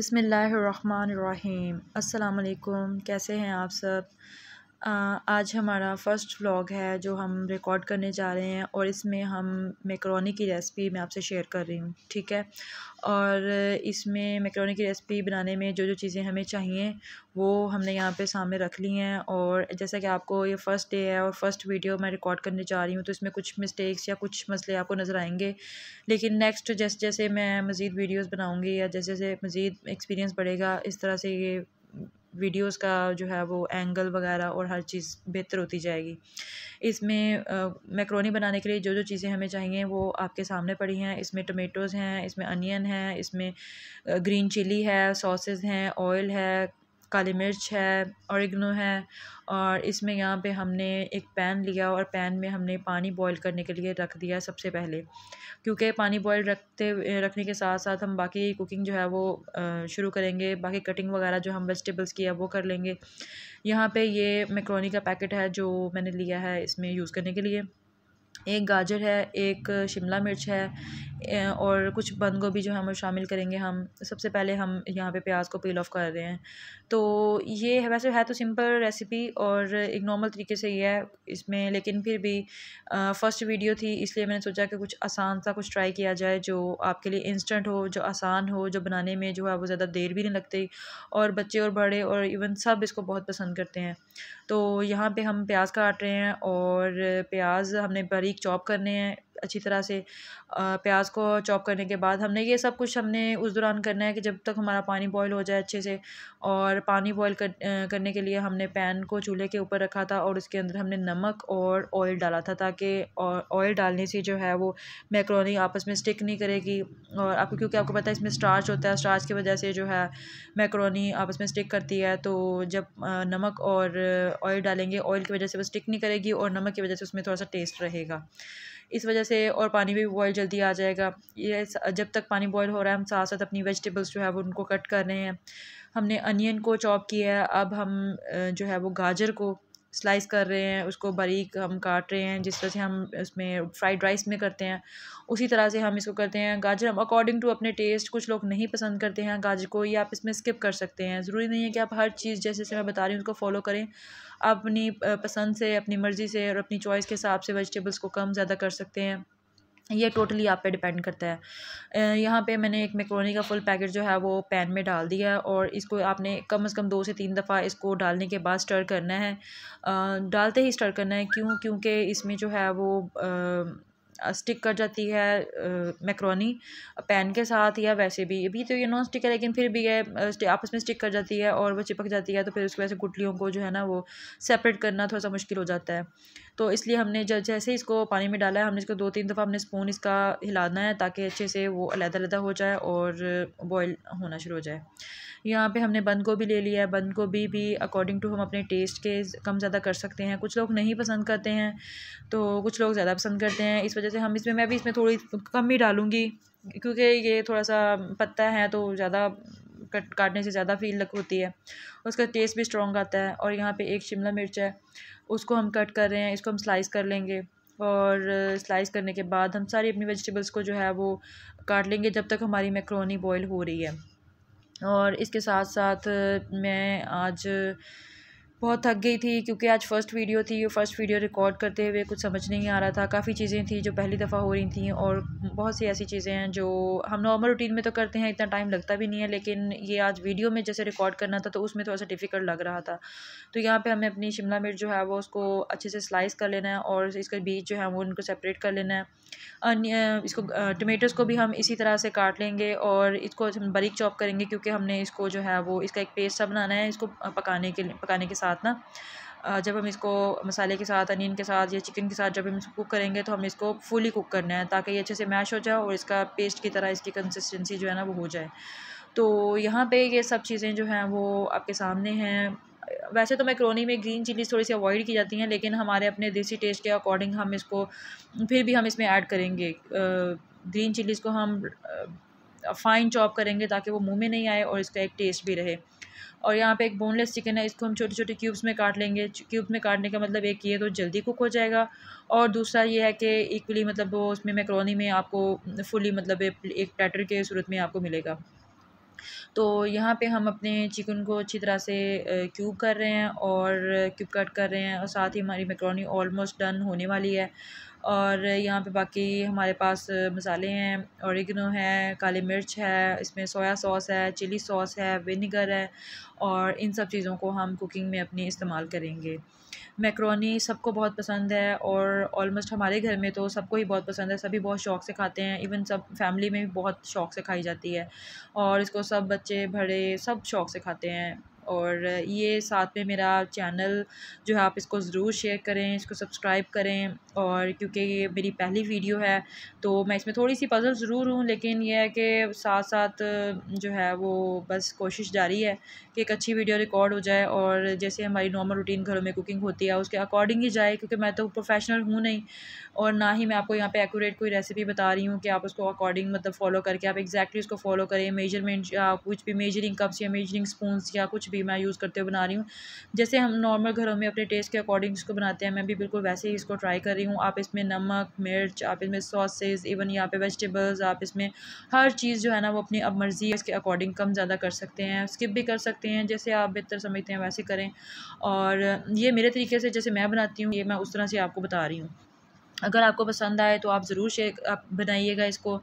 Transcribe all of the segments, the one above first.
बिसमीम् अल्लाम कैसे हैं आप सब आज हमारा फ़र्स्ट व्लॉग है जो हम रिकॉर्ड करने जा रहे हैं और इसमें हम मैक्रोनी की रेसिपी मैं आपसे शेयर कर रही हूँ ठीक है और इसमें मैक्रोनी की रेसिपी बनाने में जो जो चीज़ें हमें चाहिए वो हमने यहाँ पे सामने रख ली हैं और जैसा कि आपको ये फ़र्स्ट डे है और फ़र्स्ट वीडियो मैं रिकॉर्ड करने जा रही हूँ तो इसमें कुछ मिस्टेक्स या कुछ मसले आपको नज़र आएंगे लेकिन नेक्स्ट जैसे जैसे मैं मज़ीद वीडियोज़ बनाऊँगी या जैसे जैसे मज़ीद एक्सपीरियंस बढ़ेगा इस तरह से ये वीडियोस का जो है वो एंगल वगैरह और हर चीज़ बेहतर होती जाएगी इसमें मैक्रोनी बनाने के लिए जो जो चीज़ें हमें चाहिए वो आपके सामने पड़ी हैं इसमें टमेटोज़ हैं इसमें अनियन है इसमें ग्रीन चिली है सॉसेस हैं ऑयल है काली मिर्च है इग्नो है और इसमें यहाँ पे हमने एक पैन लिया और पैन में हमने पानी बॉईल करने के लिए रख दिया सबसे पहले क्योंकि पानी बॉईल रखते रखने के साथ साथ हम बाकी कुकिंग जो है वो शुरू करेंगे बाकी कटिंग वगैरह जो हम वेजिटेबल्स की है वो कर लेंगे यहाँ पे ये मैक्रोनी का पैकेट है जो मैंने लिया है इसमें यूज़ करने के लिए एक गाजर है एक शिमला मिर्च है और कुछ बंद गोभी जो है हम शामिल करेंगे हम सबसे पहले हम यहाँ पे प्याज को पील ऑफ कर रहे हैं तो ये वैसे है तो सिंपल रेसिपी और एक नॉर्मल तरीके से ये है इसमें लेकिन फिर भी फ़र्स्ट वीडियो थी इसलिए मैंने सोचा कि कुछ आसान सा कुछ ट्राई किया जाए जो आपके लिए इंस्टेंट हो जो आसान हो जो बनाने में जो है वो ज़्यादा देर भी नहीं लगती और बच्चे और बड़े और इवन सब इसको बहुत पसंद करते हैं तो यहाँ पे हम प्याज काट रहे हैं और प्याज हमने बारीक चॉप करने हैं अच्छी तरह से प्याज को चॉप करने के बाद हमने ये सब कुछ हमने उस दौरान करना है कि जब तक हमारा पानी बॉईल हो जाए अच्छे से और पानी बॉईल कर, करने के लिए हमने पैन को चूल्हे के ऊपर रखा था और उसके अंदर हमने नमक और ऑयल डाला था ताकि ऑयल डालने से जो है वो मैक्रोनी आपस में स्टिक नहीं करेगी और आपको क्योंकि आपको पता है इसमें स्टार्च होता है स्टार्च की वजह से जो है मैक्रोनी आपस में स्टिक करती है तो जब नमक और ऑयल डालेंगे ऑयल की वजह से वो स्टिक नहीं करेगी और नमक की वजह से उसमें थोड़ा सा टेस्ट रहेगा इस वजह से और पानी भी बॉयल जल्दी आ जाएगा ये जब तक पानी बॉयल हो रहा है हम साथ साथ अपनी वेजिटेबल्स जो है वो उनको कट कर रहे हैं हमने अनियन को चॉप किया है अब हम जो है वो गाजर को स्लाइस कर रहे हैं उसको बारीक हम काट रहे हैं जिस तरह से हम उसमें फ्राइड राइस में करते हैं उसी तरह से हम इसको करते हैं गाजर हम अकॉर्डिंग टू अपने टेस्ट कुछ लोग नहीं पसंद करते हैं गाजर को ये आप इसमें स्किप कर सकते हैं ज़रूरी नहीं है कि आप हर चीज़ जैसे जैसे मैं बता रही हूँ उसको फॉलो करें आप अपनी पसंद से अपनी मर्ज़ी से और अपनी चॉइस के हिसाब से वेजिटेबल्स को कम ज़्यादा कर सकते हैं ये टोटली आप पे डिपेंड करता है यहाँ पे मैंने एक मैक्रोनी का फुल पैकेट जो है वो पैन में डाल दिया है और इसको आपने कम से कम दो से तीन दफ़ा इसको डालने के बाद स्टर करना है डालते ही स्टर करना है क्यों क्योंकि इसमें जो है वो स्टिक कर जाती है मैक्रोनी पैन के साथ या वैसे भी अभी तो ये नॉन स्टिक है लेकिन फिर भी ये आपस में स्टिक कर जाती है और वो चिपक जाती है तो फिर उसकी वजह से गुटलियों को जो है ना वो सेपरेट करना थोड़ा सा मुश्किल हो जाता है तो इसलिए हमने जैसे इसको पानी में डाला है हमने इसको दो तीन दफ़ा हमने स्पून इसका हिलाना है ताकि अच्छे से वो अलहदा अलहदा हो जाए और बॉयल होना शुरू हो जाए यहाँ पे हमने बंद गोभी ले लिया है बंद गोभी भी अकॉर्डिंग टू हम अपने टेस्ट के कम ज़्यादा कर सकते हैं कुछ लोग नहीं पसंद करते हैं तो कुछ लोग ज़्यादा पसंद करते हैं इस वजह से हम इसमें मैं भी इसमें थोड़ी कम ही डालूँगी क्योंकि ये थोड़ा सा पत्ता है तो ज़्यादा कट काटने से ज़्यादा फील लग होती है उसका टेस्ट भी स्ट्रॉन्ग आता है और यहाँ पे एक शिमला मिर्च है उसको हम कट कर रहे हैं इसको हम स्लाइस कर लेंगे और स्लाइस करने के बाद हम सारी अपनी वेजिटेबल्स को जो है वो काट लेंगे जब तक हमारी मैक्रोनी बॉईल हो रही है और इसके साथ साथ मैं आज बहुत थक गई थी क्योंकि आज फ़र्स्ट वीडियो थी फ़र्स्ट वीडियो रिकॉर्ड करते हुए कुछ समझ नहीं आ रहा था काफ़ी चीज़ें थी जो पहली दफ़ा हो रही थी और बहुत सी ऐसी चीज़ें हैं जो हम नॉर्मल रूटीन में तो करते हैं इतना टाइम लगता भी नहीं है लेकिन ये आज वीडियो में जैसे रिकॉर्ड करना था तो उसमें थोड़ा सा डिफ़िकल्ट लग रहा था तो यहाँ पर हमें अपनी शिमला मिर्च जो है वो उसको अच्छे से स्लाइस कर लेना है और इसके बीज जो है वो उनको सेपरेट कर लेना है अन्य इसको टमेटोज़ को भी हम इसी तरह से काट लेंगे और इसको हम बारीक चॉप करेंगे क्योंकि हमने इसको जो है वो इसका एक पेस्ट सा बनाना है इसको पकाने के लिए पकाने के साथ साथ ना जब हम इसको मसाले के साथ अनियन के साथ या चिकन के साथ जब हम इसको कुक करेंगे तो हम इसको फुली कुक करना है ताकि ये अच्छे से मैश हो जाए और इसका पेस्ट की तरह इसकी कंसिस्टेंसी जो है ना वो हो जाए तो यहाँ पे ये सब चीज़ें जो हैं वो आपके सामने हैं वैसे तो मैक्रोनी में ग्रीन चिलीज़ थोड़ी सी अवॉइड की जाती हैं लेकिन हमारे अपने देसी टेस्ट के अकॉर्डिंग हम इसको फिर भी हम इसमें ऐड करेंगे ग्रीन चिलीज़ को हम फ़ाइन चॉप करेंगे ताकि वो मुंह में नहीं आए और इसका एक टेस्ट भी रहे और यहाँ पे एक बोनलेस चिकन है इसको हम छोटे छोटे क्यूब्स में काट लेंगे क्यूब में काटने का मतलब एक ये तो जल्दी कुक हो जाएगा और दूसरा ये है कि इक्वली मतलब वो उसमें मैक्रोनी में आपको फुली मतलब एक प्लेटर के सूरत में आपको मिलेगा तो यहाँ पे हम अपने चिकन को अच्छी तरह से क्यूब कर रहे हैं और क्यूब कट कर रहे हैं और साथ ही हमारी मैक्रोनी ऑलमोस्ट डन होने वाली है और यहाँ पे बाकी हमारे पास मसाले हैं औरिगनो है काली मिर्च है इसमें सोया सॉस है चिली सॉस है विनीगर है और इन सब चीज़ों को हम कुकिंग में अपने इस्तेमाल करेंगे मैक्रोनी सबको बहुत पसंद है और ऑलमोस्ट हमारे घर में तो सबको ही बहुत पसंद है सभी बहुत शौक़ से खाते हैं इवन सब फैमिली में भी बहुत शौक़ से खाई जाती है और इसको सब बच्चे बड़े सब शौक़ से खाते हैं और ये साथ में मेरा चैनल जो है आप इसको ज़रूर शेयर करें इसको सब्सक्राइब करें और क्योंकि ये मेरी पहली वीडियो है तो मैं इसमें थोड़ी सी पज़ल ज़रूर हूँ लेकिन यह है कि साथ साथ जो है वो बस कोशिश जारी है कि एक अच्छी वीडियो रिकॉर्ड हो जाए और जैसे हमारी नॉर्मल रूटीन घरों में कुकिंग होती है उसके अकॉर्डिंग ही जाए क्योंकि मैं तो प्रोफेशनल हूँ नहीं और ना ही मैं आपको यहाँ पर एक्यूरेट कोई रेसिपी बता रही हूँ कि आप उसको अकॉर्डिंग मतलब फॉलो करके आप exactly उसको फॉलो करें मेजरमेंट या कुछ भी मेजरिंग कप्स या मेजरिंग स्पून या कुछ भी भी मैं यूज़ करते हुए बना रही हूँ जैसे हम नॉर्मल घरों में अपने टेस्ट के अकॉर्डिंग इसको बनाते हैं मैं भी बिल्कुल वैसे ही इसको ट्राई कर रही हूँ आप इसमें नमक मिर्च आप इसमें सॉसेज इवन यहाँ पे वेजिटेबल्स आप इसमें हर चीज़ जो है ना वो अपनी अब मर्ज़ी इसके अकॉर्डिंग कम ज़्यादा कर सकते हैं स्किप भी कर सकते हैं जैसे आप बेहतर समझते हैं वैसे करें और ये मेरे तरीके से जैसे मैं बनाती हूँ ये मैं उस तरह से आपको बता रही हूँ अगर आपको पसंद आए तो आप ज़रूर शेयर आप बनाइएगा इसको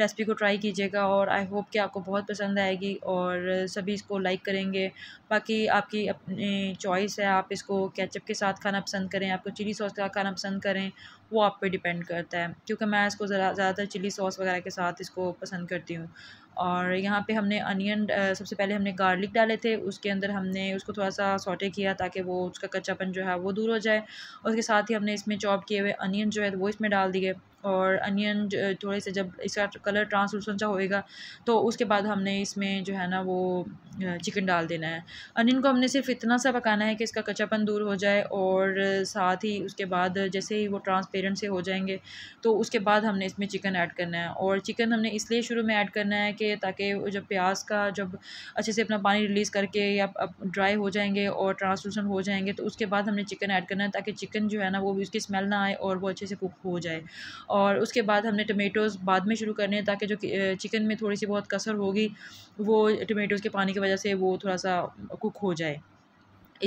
रेसिपी को ट्राई कीजिएगा और आई होप कि आपको बहुत पसंद आएगी और सभी इसको लाइक करेंगे बाकी आपकी अपनी चॉइस है आप इसको केचप के साथ खाना पसंद करें आपको चिली सॉस के साथ खाना पसंद करें वो आप पे डिपेंड करता है क्योंकि मैं इसको ज़्यादातर चिली सॉस वगैरह के साथ इसको पसंद करती हूँ और यहाँ पे हमने अनियन सबसे पहले हमने गार्लिक डाले थे उसके अंदर हमने उसको थोड़ा सा सॉटे किया ताकि वो उसका कच्चापन जो है वो दूर हो जाए उसके साथ ही हमने इसमें चॉप किए हुए अनियन जो है वो इसमें डाल दिए और अनियन थोड़े से जब इसका कलर ट्रांसलूसन सा होएगा तो उसके बाद हमने इसमें जो है ना वो चिकन डाल देना है अनियन को हमने सिर्फ इतना सा पकाना है कि इसका कच्चापन दूर हो जाए और साथ ही उसके बाद जैसे ही वो ट्रांसपेरेंट से हो जाएंगे तो उसके बाद हमने इसमें चिकन ऐड करना है और चिकन हमने इसलिए शुरू में ऐड करना है कि ताकि जब प्याज का जब अच्छे से अपना पानी रिलीज़ करके या ड्राई हो जाएंगे और ट्रांसलूसेंट हो जाएंगे तो उसके बाद हमने चिकन ऐड करना है ताकि चिकन जो है ना वो उसकी स्मेल ना आए और वो अच्छे से कुक हो जाए और उसके बाद हमने टमेटोज़ बाद में शुरू करने हैं ताकि जो चिकन में थोड़ी सी बहुत कसर होगी वो टमेटोज़ के पानी की वजह से वो थोड़ा सा कुक हो जाए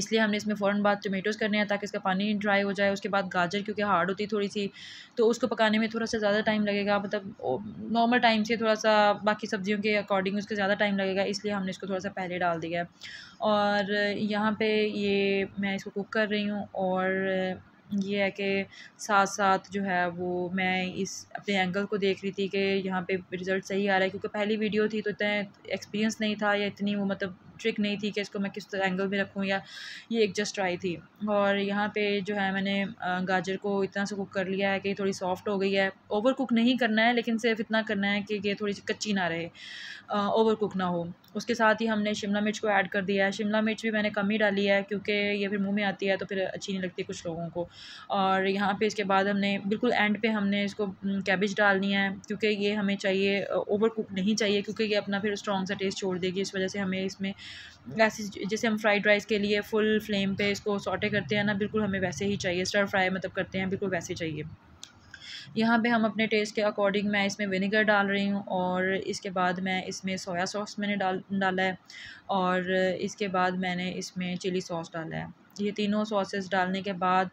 इसलिए हमने इसमें फ़ौरन बाद टमेटोज़ करने हैं ताकि इसका पानी ड्राई हो जाए उसके बाद गाजर क्योंकि हार्ड होती है थोड़ी सी तो उसको पकाने में थोड़ा सा ज़्यादा टाइम लगेगा मतलब नॉर्मल टाइम से थोड़ा सा बाकी सब्जियों के अकॉर्डिंग उसका ज़्यादा टाइम लगेगा इसलिए हमने इसको थोड़ा सा पहले डाल दिया है और यहाँ पर ये मैं इसको कुक कर रही हूँ और ये है कि साथ साथ जो है वो मैं इस अपने एंगल को देख रही थी कि यहाँ पे रिज़ल्ट सही आ रहा है क्योंकि पहली वीडियो थी तो इतना एक्सपीरियंस नहीं था या इतनी वो मतलब ट्रिक नहीं थी कि इसको मैं किस तरह एंगल में रखूँ या ये एक जस्ट ट्राई थी और यहाँ पे जो है मैंने गाजर को इतना से कुक कर लिया है कि थोड़ी सॉफ्ट हो गई है ओवर कुक नहीं करना है लेकिन सिर्फ इतना करना है कि ये थोड़ी सी कच्ची ना रहे ओवर कुक ना हो उसके साथ ही हमने शिमला मिर्च को ऐड कर दिया है शिमला मिर्च भी मैंने कम ही डाली है क्योंकि ये फिर मुंह में आती है तो फिर अच्छी नहीं लगती कुछ लोगों को और यहाँ पे इसके बाद हमने बिल्कुल एंड पे हमने इसको कैबिज डालनी है क्योंकि ये हमें चाहिए ओवर कुक नहीं चाहिए क्योंकि ये अपना फिर स्ट्रॉन्ग सा टेस्ट छोड़ देगी इस वजह से हमें इसमें ऐसी जैसे हम फ्राइड राइस के लिए फुल फ्लेम पर इसको सॉटे करते हैं ना बिल्कुल हमें वैसे ही चाहिए स्टर फ्राई मतलब करते हैं बिल्कुल वैसे चाहिए यहाँ पे हम अपने टेस्ट के अकॉर्डिंग मैं इसमें विनेगर डाल रही हूँ और इसके बाद मैं इसमें सोया सॉस मैंने डाल डाला है और इसके बाद मैंने इसमें चिली सॉस डाला है ये तीनों सॉसेस डालने के बाद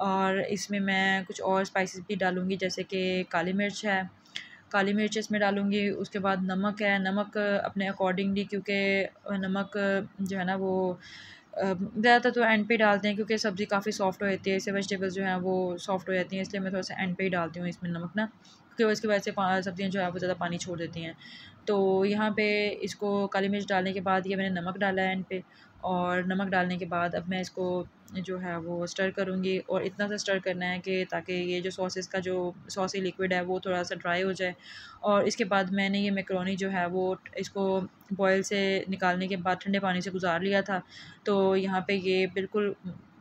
और इसमें मैं कुछ और स्पाइसेस भी डालूँगी जैसे कि काली मिर्च है काली मिर्च इसमें डालूँगी उसके बाद नमक है नमक अपने अकॉर्डिंगली क्योंकि नमक जो है ना वो ज़्यादातर तो एंड पे डालते हैं क्योंकि सब्ज़ी काफ़ी सॉफ्ट हो जाती है इससे वेजिटेबल्स जो हैं वो सॉफ्ट हो जाती हैं इसलिए मैं थोड़ा सा एंड पे ही डालती हूँ इसमें नमक ना क्योंकि इसकी वजह से सब्ज़ियाँ जो है वो ज़्यादा पानी छोड़ देती हैं तो यहाँ पे इसको काली मिर्च डालने के बाद ये मैंने नमक डाला है एंड पे और नमक डालने के बाद अब मैं इसको जो है वो स्टर करूँगी और इतना सा स्टर करना है कि ताकि ये जो सॉसेस का जो सॉसी लिक्विड है वो थोड़ा सा ड्राई हो जाए और इसके बाद मैंने ये मैक्रोनी जो है वो इसको बॉयल से निकालने के बाद ठंडे पानी से गुजार लिया था तो यहाँ पे ये बिल्कुल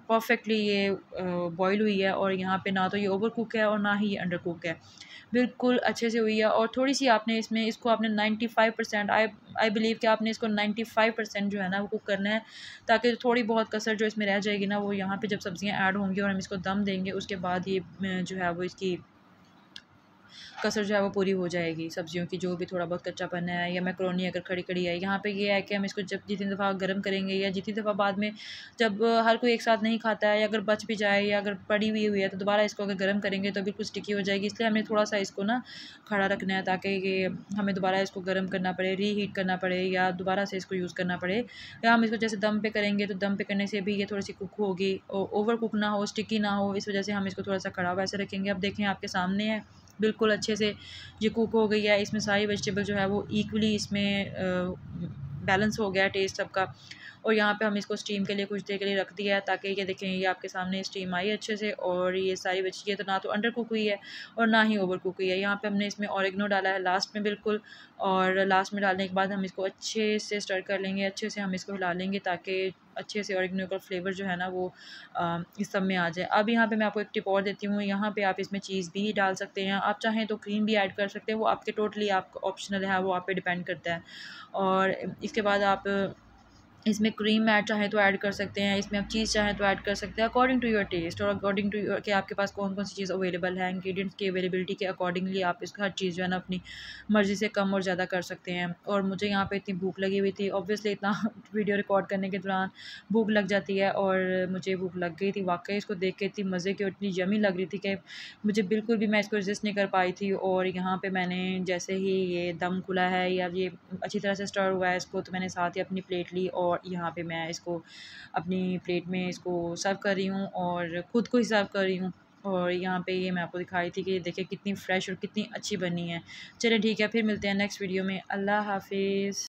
परफेक्टली ये बॉईल हुई है और यहाँ पे ना तो ये ओवर कुक है और ना ही ये अंडर कुक है बिल्कुल अच्छे से हुई है और थोड़ी सी आपने इसमें इसको आपने 95 परसेंट आई आई बिलीव कि आपने इसको 95 परसेंट जो है ना वो कुक करना है ताकि थोड़ी बहुत कसर जो इसमें रह जाएगी ना वो यहाँ पे जब सब्ज़ियाँ ऐड होंगी और हम इसको दम देंगे उसके बाद ये जो है वो इसकी कसर जो है वो पूरी हो जाएगी सब्जियों की जो भी थोड़ा बहुत कच्चापन है या मैक्रोनी अगर खड़ी खड़ी है यहाँ पे ये है कि हम इसको जब जितनी दफ़ा गर्म करेंगे या जितनी दफ़ा बाद में जब हर कोई एक साथ नहीं खाता है या अगर बच भी जाए या अगर पड़ी हुई हुई है तो दोबारा इसको अगर गर्म करेंगे तो बिल्कुल स्टिकी हो जाएगी इसलिए हमें थोड़ा सा इसको ना खड़ा रखना है ताकि ये हमें दोबारा इसको गर्म करना पड़े रीहीट करना पड़े या दोबारा से इसको यूज़ करना पड़े या हम इसको जैसे दम पे करेंगे तो दम पे करने से भी ये थोड़ी सी कुक होगी ओवर कुक ना हो स्टिकी ना हो इस वजह से हम इसको थोड़ा सा खड़ा वैसे रखेंगे अब देखें आपके सामने है बिल्कुल अच्छे से ये कुक हो गई है इसमें सारी वेजिटेबल जो है वो इक्वली इसमें बैलेंस हो गया टेस्ट सबका और यहाँ पे हम इसको स्टीम के लिए कुछ देर के लिए रख दिया है ताकि ये देखें ये आपके सामने स्टीम आई अच्छे से और ये सारी बची है तो ना तो अंडर कुक हुई है और ना ही ओवर कुक हुई है यहाँ पे हमने इसमें ऑरिगनो डाला है लास्ट में बिल्कुल और लास्ट में डालने के बाद हम इसको अच्छे से स्टर कर लेंगे अच्छे से हम इसको हिला लेंगे ताकि अच्छे से ऑरिगनो का फ्लेवर जो है ना वो इस सब में आ जाए अब यहाँ पे मैं आपको एक टिप और देती हूँ यहाँ पे आप इसमें चीज़ भी डाल सकते हैं आप चाहें तो क्रीम भी ऐड कर सकते हैं वो आपके टोटली आपका ऑप्शनल है वो आप पे डिपेंड करता है और इसके बाद आप इसमें क्रीम ऐड चाहें तो ऐड कर सकते हैं इसमें आप चीज़ चाहें तो ऐड कर सकते हैं अकॉर्डिंग टू योर टेस्ट और अकॉर्डिंग टू योर कि आपके पास कौन कौन सी चीज़ अवेलेबल है इंग्रेडिएंट्स की अवेलेबिलिटी के अकॉर्डिंगली आप इसको हर चीज़ जो है ना अपनी मर्ज़ी से कम और ज़्यादा कर सकते हैं और मुझे यहाँ पर इतनी भूख लगी हुई थी ऑब्वियसली इतना वीडियो रिकॉर्ड करने के दौरान भूख लग जाती है और मुझे भूख लग गई थी वाकई इसको देख के इतनी मज़े की और इतनी जमी लग रही थी कि मुझे बिल्कुल भी मैं इसको रजिस्ट नहीं कर पाई थी और यहाँ पर मैंने जैसे ही ये दम खुला है या ये अच्छी तरह से स्टर हुआ है इसको तो मैंने साथ ही अपनी प्लेट ली और और यहाँ पे मैं इसको अपनी प्लेट में इसको सर्व कर रही हूँ और ख़ुद को ही सर्व कर रही हूँ और यहाँ पे ये मैं आपको दिखाई थी कि देखिए कितनी फ़्रेश और कितनी अच्छी बनी है चलिए ठीक है फिर मिलते हैं नेक्स्ट वीडियो में अल्लाह हाफिज़